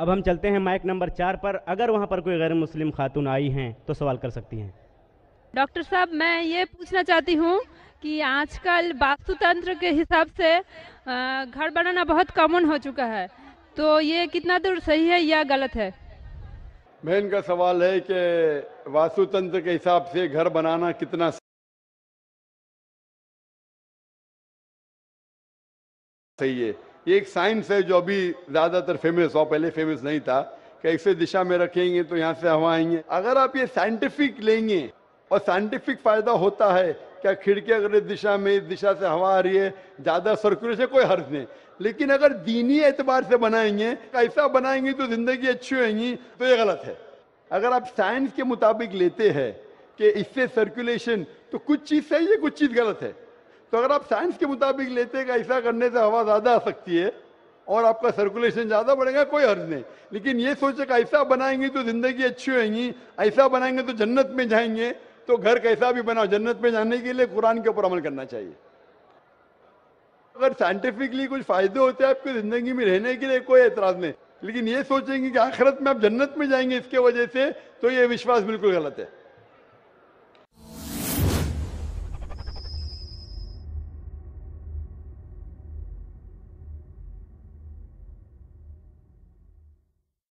अब हम चलते हैं माइक नंबर चार पर अगर वहाँ पर कोई गैर मुस्लिम खातून आई हैं तो सवाल कर सकती हैं डॉक्टर साहब मैं ये पूछना चाहती हूँ कि आजकल वास्तुतंत्र के हिसाब से घर बनाना बहुत कॉमन हो चुका है तो ये कितना दूर सही है या गलत है मेन का सवाल है कि वास्तुतंत्र के हिसाब से घर बनाना कितना सही है ये एक साइंस है जो अभी ज़्यादातर फेमस हो पहले फेमस नहीं था कि ऐसे दिशा में रखेंगे तो यहाँ से हवा आएंगे अगर आप ये साइंटिफिक लेंगे और साइंटिफिक फ़ायदा होता है क्या खिड़की अगर इस दिशा में इस दिशा से हवा आ रही है ज़्यादा सर्कुलेशन कोई हर्ज नहीं लेकिन अगर दीनी एतबार से बनाएंगे ऐसा बनाएंगे तो ज़िंदगी अच्छी होगी तो ये गलत है अगर आप साइंस के मुताबिक लेते हैं कि इससे सर्कुलेशन तो कुछ चीज़ सही है कुछ चीज़ गलत है तो अगर आप साइंस के मुताबिक लेते हैं कि ऐसा करने से हवा ज़्यादा आ सकती है और आपका सर्कुलेशन ज़्यादा बढ़ेगा कोई हर्ज नहीं लेकिन ये सोचे कि ऐसा बनाएंगे तो ज़िंदगी अच्छी होएगी ऐसा बनाएंगे तो जन्नत में जाएंगे तो घर कैसा भी बनाओ जन्नत में जाने के लिए कुरान के ऊपर अमल करना चाहिए अगर साइंटिफिकली कुछ फ़ायदे होते हैं आपकी ज़िंदगी में रहने के लिए कोई एतराज़ नहीं लेकिन ये सोचेंगे कि आखिरत में आप जन्नत में जाएंगे इसके वजह से तो ये विश्वास बिल्कुल गलत है